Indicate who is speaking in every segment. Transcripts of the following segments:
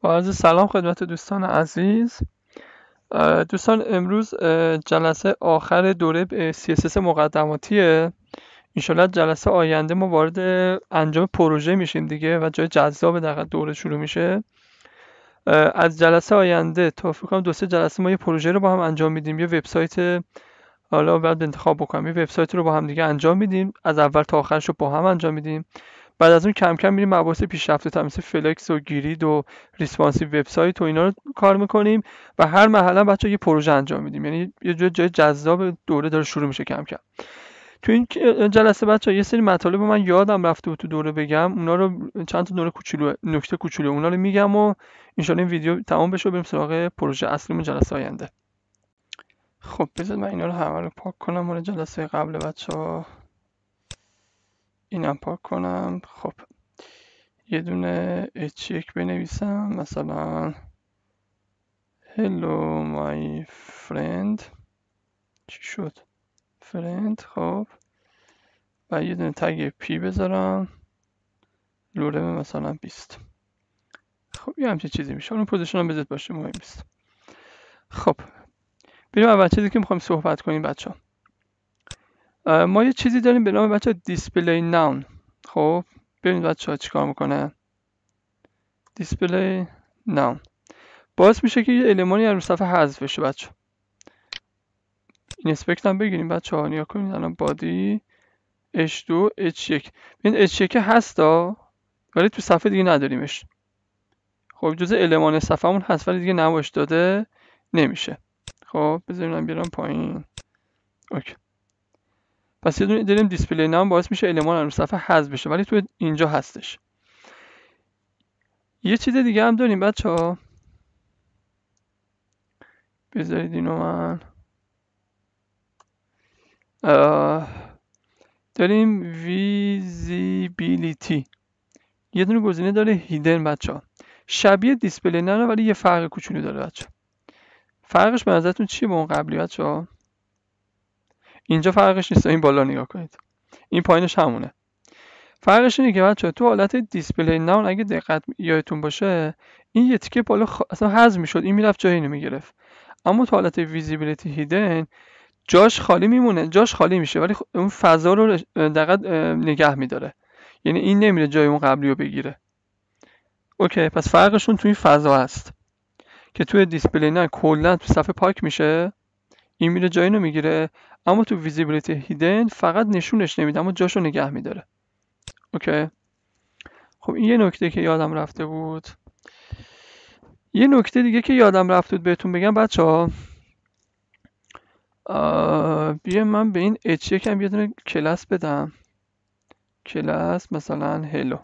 Speaker 1: با عرض سلام خدمت دوستان عزیز دوستان امروز جلسه آخر دوره CSS مقدماتیه انشالله جلسه آینده ما وارد انجام پروژه میشیم دیگه و جای جذاب دقیق دوره شروع میشه از جلسه آینده تا فکر دو سه جلسه ما یه پروژه رو با هم انجام میدیم یه وبسایت حالا باید انتخاب بکنم یه وبسایت رو با هم دیگه انجام میدیم از اول تا آخرش رو با هم انجام میدیم بعد از اون کم کم میریم مباحث پیشرفته تر مثل فلکس و گرید و ریسپانسیو وبسایت و اینا رو کار میکنیم و هر مرحله بچه یه پروژه انجام میدیم یعنی یه جای جذاب دوره داره شروع میشه کم کم تو این جلسه بچه یه سری مطالب من یادم رفته بود تو دوره بگم اونا رو چند تا دوره کوچولو نکته کوچولو اونا رو میگم و انشالله این ویدیو تمام بشه و بریم سراغ پروژه اصلیمون جلسه آینده خب بذار من اینا رو همه رو پاک کنم اون جلسه قبل بچه اینم پاک کنم خب یه دونه h بنویسم مثلا hello my friend چی شد فرند خب و یه دونه تگ پی بذارم لورم مثلا 20 خب یه همچین چیزی میشه اون پوزیشن هم بذارت باشه مهم نیست خب بریم اول چیزی که میخوایم صحبت کنیم بچه ها. ما یه چیزی داریم به نام بچه دیسپلی ناون خب ببینید بچه ها چیکار میکنه دیسپلی ناون باعث میشه که یه المانی از صفحه حذف بشه بچه این اسپکت هم بگیریم بچه ها نیا کنید الان بادی H2 H1 این H1 هست ولی تو صفحه دیگه نداریمش خب جزء المان همون هست ولی دیگه نباش داده نمیشه خب بذاریم بیارم پایین اوکی پس یه دونه داریم دیسپلی نام باعث میشه المان رو صفحه حذف بشه ولی تو اینجا هستش یه چیز دیگه هم داریم بچه ها بذارید اینو من داریم ویزیبیلیتی یه دونه گزینه داره هیدن بچه ها شبیه دیسپلی نام ولی یه فرق کوچولو داره بچه فرقش به نظرتون چیه با اون قبلی بچه ها اینجا فرقش نیست این بالا نگاه کنید این پایینش همونه فرقش اینه که بچه تو حالت دیسپلی ناون اگه دقت یادتون باشه این یه تیکه بالا خ... اصلا حذف میشد این میرفت جایی نمی اما تو حالت ویزیبیلیتی هیدن جاش خالی میمونه جاش خالی میشه ولی اون فضا رو دقت نگه میداره یعنی این نمیره جای اون قبلی رو بگیره اوکی پس فرقشون توی فضا هست که توی دیسپلی نه کلا تو صفحه پاک میشه این میره جایی رو میگیره اما تو ویزیبیلیتی هیدن فقط نشونش نمیده اما جاشو نگه میداره اوکی خب این یه نکته که یادم رفته بود یه نکته دیگه که یادم رفته بود بهتون بگم بچه ها بیا من به این H1 هم یه کلاس بدم کلاس مثلا هلو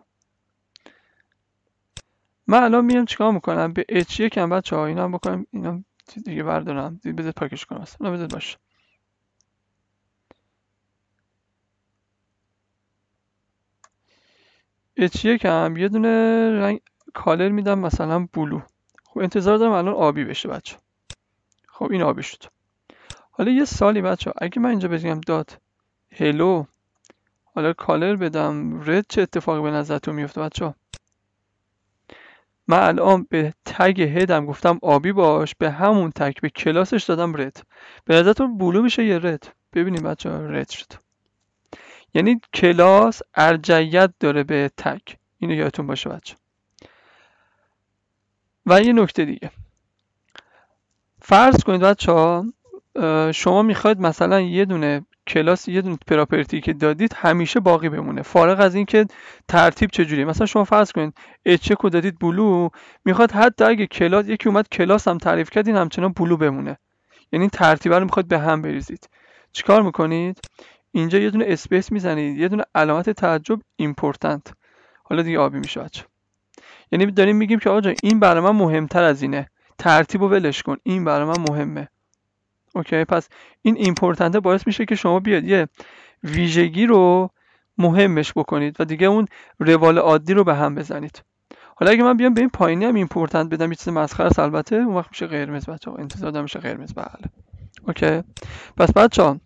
Speaker 1: من الان میام چیکار میکنم به H1 هم بچه ها هم بکنم چیز دیگه بردارم دیگه بذار پاکش کنم اصلا بذار باشه اچ هم یه دونه رنگ کالر میدم مثلا بلو خب انتظار دارم الان آبی بشه بچه خب این آبی شد حالا یه سالی بچه اگه من اینجا بگم داد. هلو حالا کالر بدم رد چه اتفاقی به نظرتون میفته بچه من الان به تگ هدم گفتم آبی باش به همون تگ به کلاسش دادم رد به نظرتون بلو میشه یه رد ببینیم بچه رد شد یعنی کلاس ارجعیت داره به تگ اینو یادتون باشه بچه و یه نکته دیگه فرض کنید بچه ها شما میخواید مثلا یه دونه کلاس یه دونه پراپرتی که دادید همیشه باقی بمونه فارغ از اینکه ترتیب چجوریه مثلا شما فرض کنید ایچکو دادید بلو میخواد حتی اگه کلاس یکی اومد کلاس هم تعریف کردین همچنان بلو بمونه یعنی ترتیب رو میخواد به هم بریزید چیکار میکنید اینجا یه دونه اسپیس میزنید یه دونه علامت تعجب ایمپورتنت حالا دیگه آبی میشه یعنی داریم میگیم که آقا این برای من مهمتر از اینه ترتیب و ولش کن این برای مهمه اوکی پس این ایمپورتنته باعث میشه که شما بیاد یه ویژگی رو مهمش بکنید و دیگه اون روال عادی رو به هم بزنید حالا اگه من بیام به این پایینی هم ایمپورتنت بدم یه چیز مسخره است البته اون وقت میشه قرمز بچه‌ها انتظار میشه قرمز بله اوکی پس بچه‌ها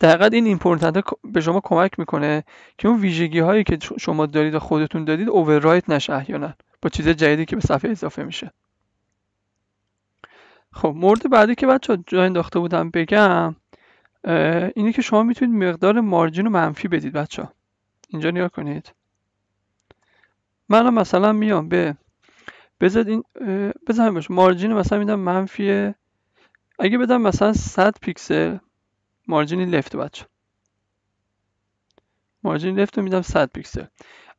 Speaker 1: در این ایمپورتنت به شما کمک میکنه که اون ویژگی هایی که شما دارید و خودتون دارید اووررایت نشه احیانا با چیز جدیدی که به صفحه اضافه میشه خب مورد بعدی که بچه جا انداخته بودم بگم اینه که شما میتونید مقدار مارجین رو منفی بدید بچه ها اینجا نیا کنید من مثلا میام به بذار این بذارید مارجین مثلا میدم منفی اگه بدم مثلا 100 پیکسل مارجین لفت بچه مارجین لفت رو میدم 100 پیکسل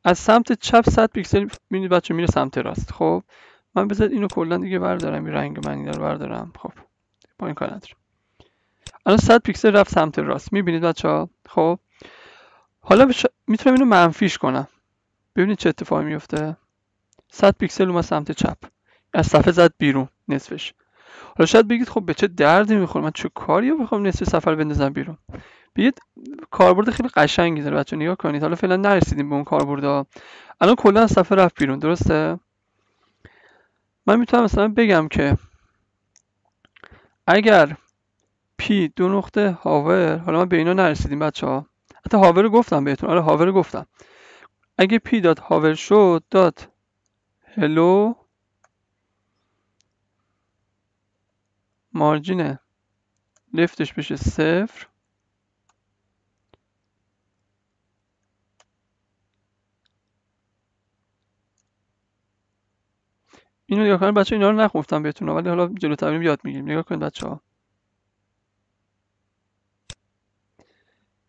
Speaker 1: از سمت چپ 100 پیکسل میدید بچه میره سمت راست خب من بذار اینو کلا دیگه بردارم این رنگ من رو بردارم خب با این کار ندارم الان 100 پیکسل رفت سمت راست میبینید بچه ها خب حالا بش... میتونم اینو منفیش کنم ببینید چه اتفاقی میفته 100 پیکسل اومد سمت چپ از صفحه زد بیرون نصفش حالا شاید بگید خب به چه دردی میخوره من چه کاری بخوام نصف سفر بندازم بیرون بگید کاربرد خیلی قشنگی داره بچه نگاه کنید حالا فعلا نرسیدیم به اون ها الان کلا از صفحه رفت بیرون درسته من میتونم مثلا بگم که اگر پی دو نقطه هاور حالا من به اینا نرسیدیم بچه ها حتی هاور رو گفتم بهتون آره هاور رو گفتم اگه پی داد هاور شد داد هلو مارجین لفتش بشه صفر اینو نگاه کنید بچه اینا رو نخوفتم بهتون ولی حالا جلو تمرین یاد میگیریم نگاه کنید بچه ها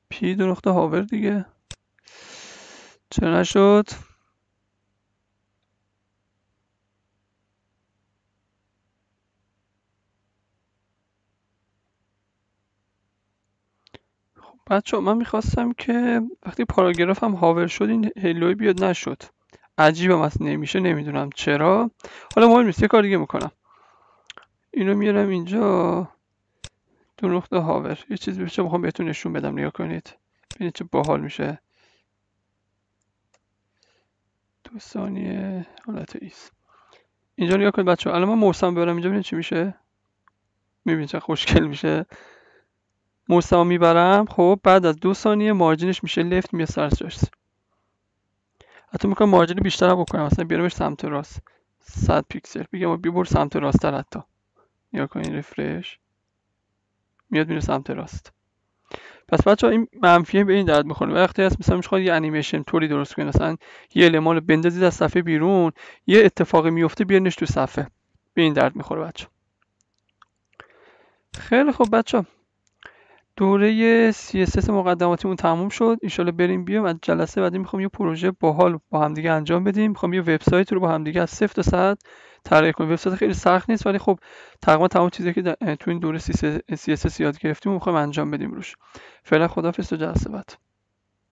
Speaker 1: پی دو نقطه هاور دیگه چه نشد خب بچه من میخواستم که وقتی پاراگراف هم هاور شد این هلوی بیاد نشد عجیب اصلا نمیشه نمیدونم چرا حالا مهم نیست یه کار دیگه میکنم اینو میارم اینجا دو نقطه هاور یه چیزی بشه میخوام بهتون نشون بدم نگاه کنید ببینید چه باحال میشه دو ثانیه حالت ایست اینجا نگاه کنید بچه الان من موسم ببرم اینجا ببینید چی میشه میبینید چه خوشگل میشه موسم میبرم خب بعد از دو ثانیه مارجینش میشه لفت میاد سرس حتی میکنم مارجین بیشتر بکنم مثلا بیارمش سمت راست 100 پیکسل بگم بیبر سمت راست حتی نیا کنین رفرش میاد میره سمت راست پس بچه ها این منفیه به این درد میخوره وقتی هست مثلا میخواد یه انیمیشن طوری درست کنید مثلا یه المان رو بندازید از صفحه بیرون یه اتفاقی میفته بیارنش تو صفحه به این درد میخوره بچه خیلی خوب بچه دوره CSS مقدماتیمون تموم شد انشالله بریم بیام از جلسه بعدی میخوام یه پروژه باحال با همدیگه انجام بدیم میخوام یه وبسایت رو با همدیگه از صفر تا صد طراحی کنیم وبسایت خیلی سخت نیست ولی خب تقریبا تمام چیزی که تو این دوره CSS یاد گرفتیم میخوام انجام بدیم روش فعلا خداحافظ و جلسه بعد